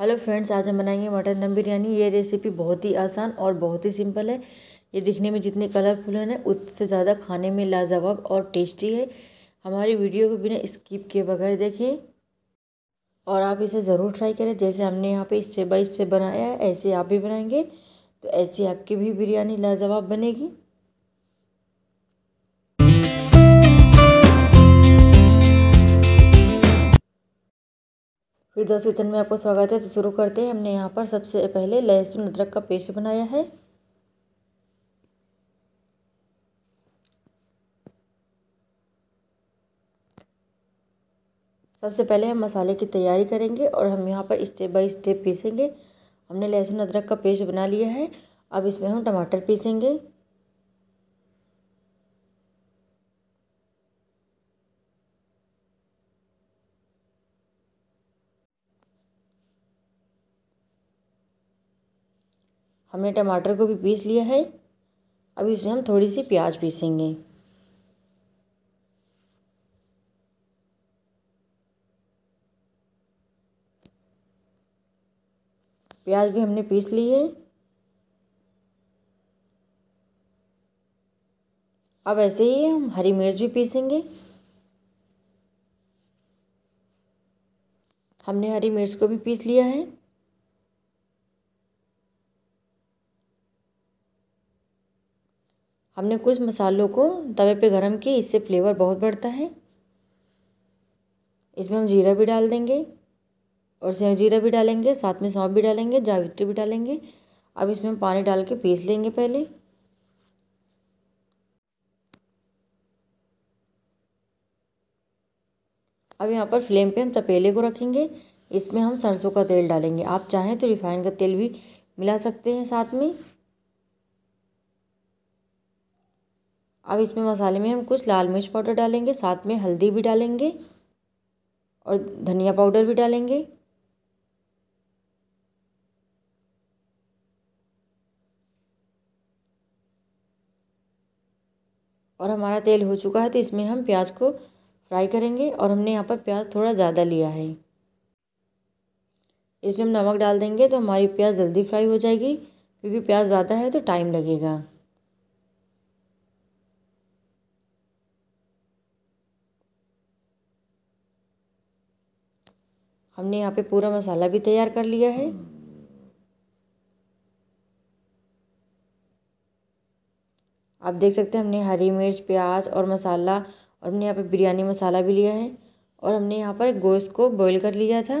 hello friends आज हम बनाएंगे मटन दम बिरयानी ये रेसिपी बहुत ही आसान और बहुत ही सिंपल है ये दिखने में जितने कलरफुल है ना उतने ज़्यादा खाने में लाजवाब और टेस्टी है हमारी वीडियो को बिना स्किप किए बगैर देखें और आप इसे ज़रूर ट्राई करें जैसे हमने यहाँ पे स्टेप बाई स्टेप बनाया है ऐसे आप भी बनाएंगे तो ऐसी आपकी भी बिरयानी लाजवाब बनेगी दस किचन में आपका स्वागत है तो शुरू करते हैं हमने यहाँ पर सबसे पहले लहसुन अदरक का पेस्ट बनाया है सबसे पहले हम मसाले की तैयारी करेंगे और हम यहाँ पर स्टेप बाय स्टेप पीसेंगे हमने लहसुन अदरक का पेस्ट बना लिया है अब इसमें हम टमाटर पीसेंगे हमने टमाटर को भी पीस लिया है अभी इसे हम थोड़ी सी प्याज पीसेंगे प्याज भी हमने पीस ली है अब ऐसे ही हम हरी मिर्च भी पीसेंगे हमने हरी मिर्च को भी पीस लिया है हमने कुछ मसालों को तवे पे गरम किए इससे फ्लेवर बहुत बढ़ता है इसमें हम जीरा भी डाल देंगे और जीरा भी डालेंगे साथ में सौंप भी डालेंगे जावित्री भी डालेंगे अब इसमें हम पानी डाल के पीस लेंगे पहले अब यहाँ पर फ्लेम पे हम तपेले को रखेंगे इसमें हम सरसों का तेल डालेंगे आप चाहें तो रिफाइन का तेल भी मिला सकते हैं साथ में अब इसमें मसाले में हम कुछ लाल मिर्च पाउडर डालेंगे साथ में हल्दी भी डालेंगे और धनिया पाउडर भी डालेंगे और हमारा तेल हो चुका है तो इसमें हम प्याज को फ्राई करेंगे और हमने यहाँ पर प्याज थोड़ा ज़्यादा लिया है इसमें हम नमक डाल देंगे तो हमारी प्याज जल्दी फ्राई हो जाएगी क्योंकि प्याज ज़्यादा है तो टाइम लगेगा हमने यहाँ पे पूरा मसाला भी तैयार कर लिया है आप देख सकते हैं हमने हरी मिर्च प्याज और मसाला और हमने यहाँ पे बिरयानी मसाला भी लिया है और हमने यहाँ पर गोश्त को बॉईल कर लिया था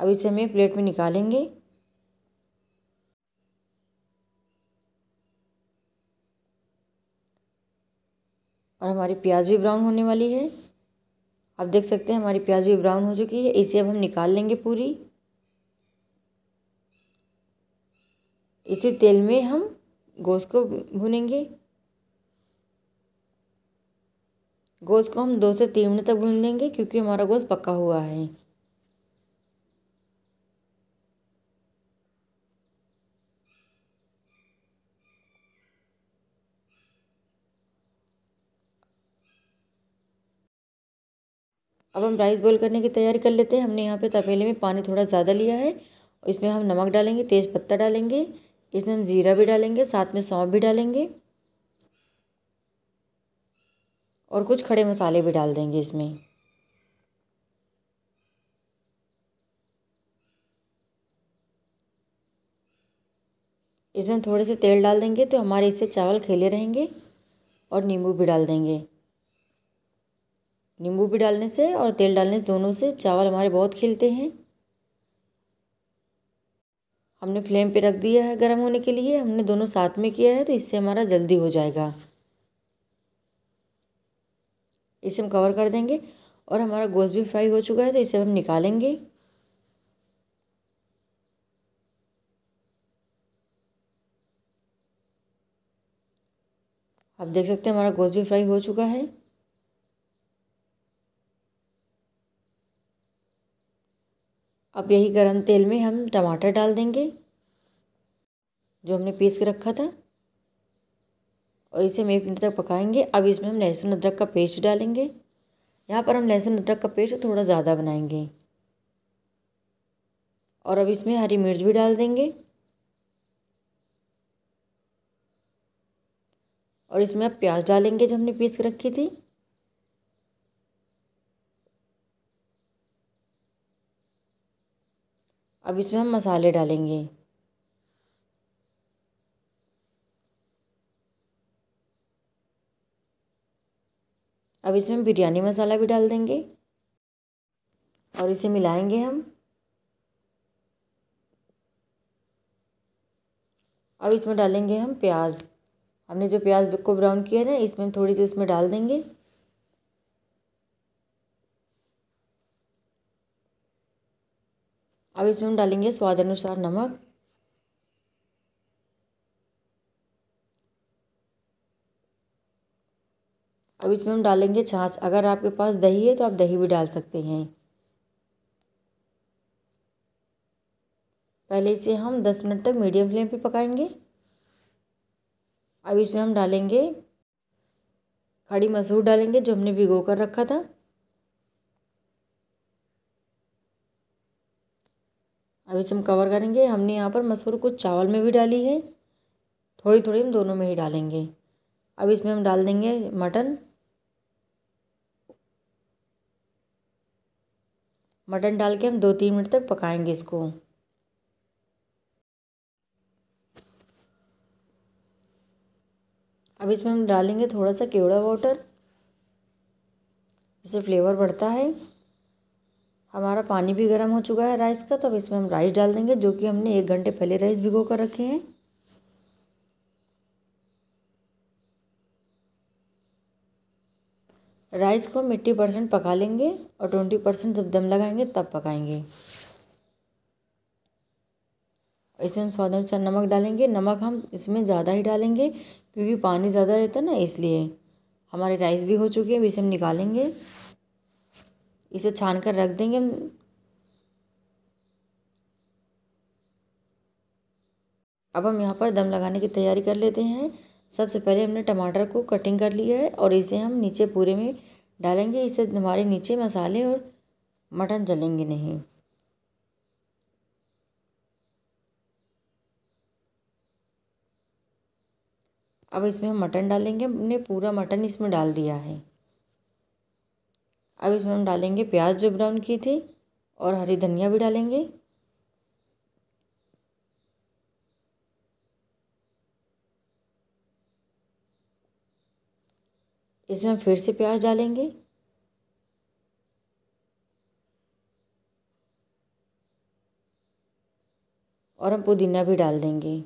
अब इसे हम एक प्लेट में निकालेंगे और हमारी प्याज भी ब्राउन होने वाली है आप देख सकते हैं हमारी प्याज भी ब्राउन हो चुकी है इसे अब हम निकाल लेंगे पूरी इसी तेल में हम गोश्त को भुनेंगे गोश्त को हम दो से तीन मिनट तक भून लेंगे क्योंकि हमारा गोश्त पका हुआ है अब हम राइस बॉईल करने की तैयारी कर लेते हैं हमने यहाँ पे तपेले में पानी थोड़ा ज़्यादा लिया है इसमें हम नमक डालेंगे तेज़ पत्ता डालेंगे इसमें हम ज़ीरा भी डालेंगे साथ में सौंफ भी डालेंगे और कुछ खड़े मसाले भी डाल देंगे इसमें इसमें थोड़े से तेल डाल देंगे तो हमारे इससे चावल खेले रहेंगे और नींबू भी डाल देंगे नींबू भी डालने से और तेल डालने से दोनों से चावल हमारे बहुत खिलते हैं हमने फ्लेम पे रख दिया है गर्म होने के लिए हमने दोनों साथ में किया है तो इससे हमारा जल्दी हो जाएगा इसे हम कवर कर देंगे और हमारा गोश्त भी फ्राई हो चुका है तो इसे हम निकालेंगे आप देख सकते हैं हमारा गोश्त भी फ्राई हो चुका है अब यही गरम तेल में हम टमाटर डाल देंगे जो हमने पीस के रखा था और इसे हम एक मिनट तक पकाएंगे अब इसमें हम लहसुन अदरक का पेस्ट डालेंगे यहाँ पर हम लहसुन अदरक का पेस्ट थोड़ा ज़्यादा बनाएंगे और अब इसमें हरी मिर्च भी डाल देंगे और इसमें अब प्याज डालेंगे जो हमने पीस के रखी थी अब इसमें हम मसाले डालेंगे अब इसमें बिरयानी मसाला भी डाल देंगे और इसे मिलाएंगे हम अब इसमें डालेंगे हम प्याज हमने जो प्याज को ब्राउन किया ना इसमें थोड़ी सी इसमें डाल देंगे अब इसमें हम डालेंगे स्वाद अनुसार नमक अब इसमें हम डालेंगे छाछ अगर आपके पास दही है तो आप दही भी डाल सकते हैं पहले इसे हम दस मिनट तक मीडियम फ्लेम पे पकाएंगे अब इसमें हम डालेंगे खड़ी मसूर डालेंगे जो हमने भिगो कर रखा था अब इसे हम कवर करेंगे हमने यहाँ पर मसूर कुछ चावल में भी डाली है थोड़ी थोड़ी हम दोनों में ही डालेंगे अब इसमें हम डाल देंगे मटन मटन डाल के हम दो तीन मिनट तक पकाएंगे इसको अब इसमें हम डालेंगे थोड़ा सा केवड़ा वाटर इससे फ्लेवर बढ़ता है हमारा पानी भी गर्म हो चुका है राइस का तो अब इसमें हम राइस डाल देंगे जो कि हमने एक घंटे पहले राइस भिगो कर रखे हैं राइस को हम एट्टी परसेंट पका लेंगे और ट्वेंटी परसेंट जब दम लगाएंगे तब पकाएंगे इसमें हम स्वाद अनुसार नमक डालेंगे नमक हम इसमें ज़्यादा ही डालेंगे क्योंकि पानी ज़्यादा रहता है ना इसलिए हमारे राइस भी हो चुके हैं अब इसे हम निकालेंगे इसे छान कर रख देंगे हम अब हम यहाँ पर दम लगाने की तैयारी कर लेते हैं सबसे पहले हमने टमाटर को कटिंग कर लिया है और इसे हम नीचे पूरे में डालेंगे इसे हमारे नीचे मसाले और मटन जलेंगे नहीं अब इसमें हम मटन डालेंगे हमने पूरा मटन इसमें डाल दिया है अब इसमें हम डालेंगे प्याज जो ब्राउन की थी और हरी धनिया भी डालेंगे इसमें हम फिर से प्याज डालेंगे और हम पुदीना भी डाल देंगे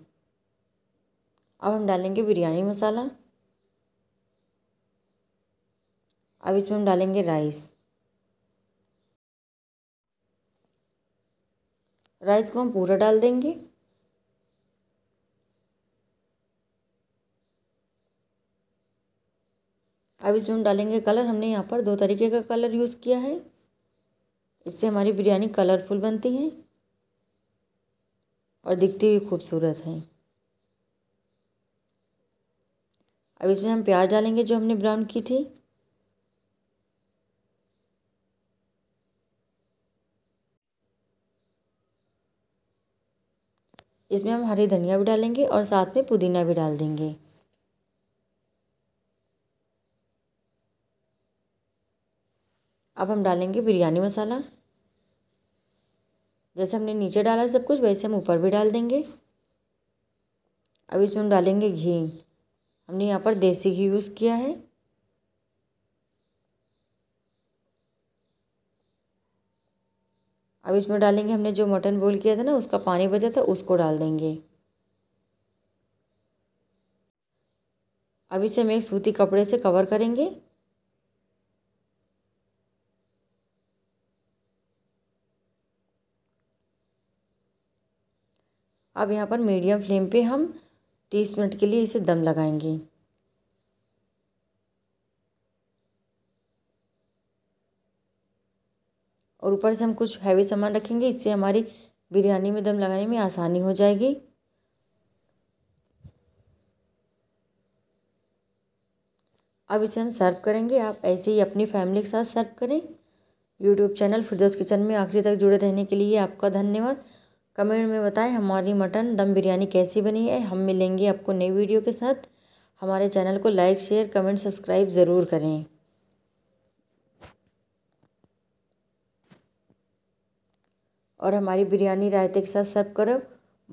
अब हम डालेंगे बिरयानी मसाला अब इसमें हम डालेंगे राइस राइस को हम पूरा डाल देंगे अब इसमें हम डालेंगे कलर हमने यहाँ पर दो तरीके का कलर यूज़ किया है इससे हमारी बिरयानी कलरफुल बनती है और दिखती हुई खूबसूरत है अब इसमें हम प्याज डालेंगे जो हमने ब्राउन की थी इसमें हम हरी धनिया भी डालेंगे और साथ में पुदीना भी डाल देंगे अब हम डालेंगे बिरयानी मसाला जैसे हमने नीचे डाला सब कुछ वैसे हम ऊपर भी डाल देंगे अब इसमें हम डालेंगे घी हमने यहाँ पर देसी घी यूज़ किया है अब इसमें डालेंगे हमने जो मटन बॉईल किया था ना उसका पानी बचा था उसको डाल देंगे अब इसे हम एक सूती कपड़े से कवर करेंगे अब यहाँ पर मीडियम फ्लेम पे हम तीस मिनट के लिए इसे दम लगाएंगे और ऊपर से हम कुछ हैवी सामान रखेंगे इससे हमारी बिरयानी में दम लगाने में आसानी हो जाएगी अब इसे हम सर्व करेंगे आप ऐसे ही अपनी फैमिली के साथ सर्व करें यूट्यूब चैनल फिरदौस किचन में आखिरी तक जुड़े रहने के लिए आपका धन्यवाद कमेंट में बताएं हमारी मटन दम बिरयानी कैसी बनी है हम मिलेंगे आपको नई वीडियो के साथ हमारे चैनल को लाइक शेयर कमेंट सब्सक्राइब ज़रूर करें और हमारी बिरयानी रायते के साथ सर्व करो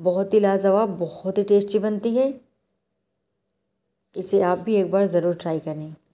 बहुत ही लाजवाब बहुत ही टेस्टी बनती है इसे आप भी एक बार ज़रूर ट्राई करें